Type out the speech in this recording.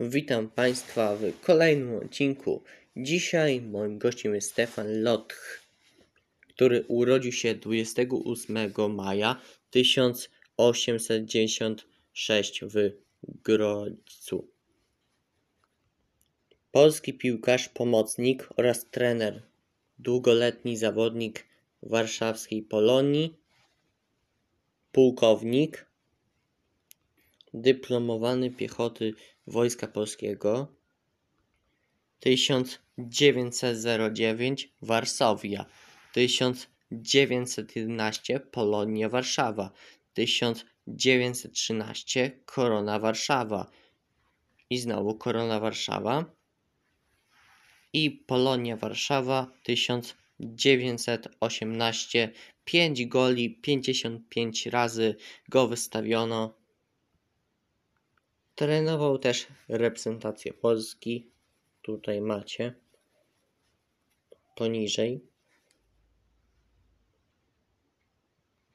Witam Państwa w kolejnym odcinku. Dzisiaj moim gościem jest Stefan Lotch, który urodził się 28 maja 1896 w Grodźcu. Polski piłkarz, pomocnik oraz trener, długoletni zawodnik warszawskiej Polonii, pułkownik, dyplomowany piechoty Wojska Polskiego 1909 Warszawia 1911 Polonia Warszawa 1913 Korona Warszawa i znowu Korona Warszawa i Polonia Warszawa 1918 5 goli 55 razy go wystawiono Trenował też reprezentację Polski. Tutaj macie poniżej.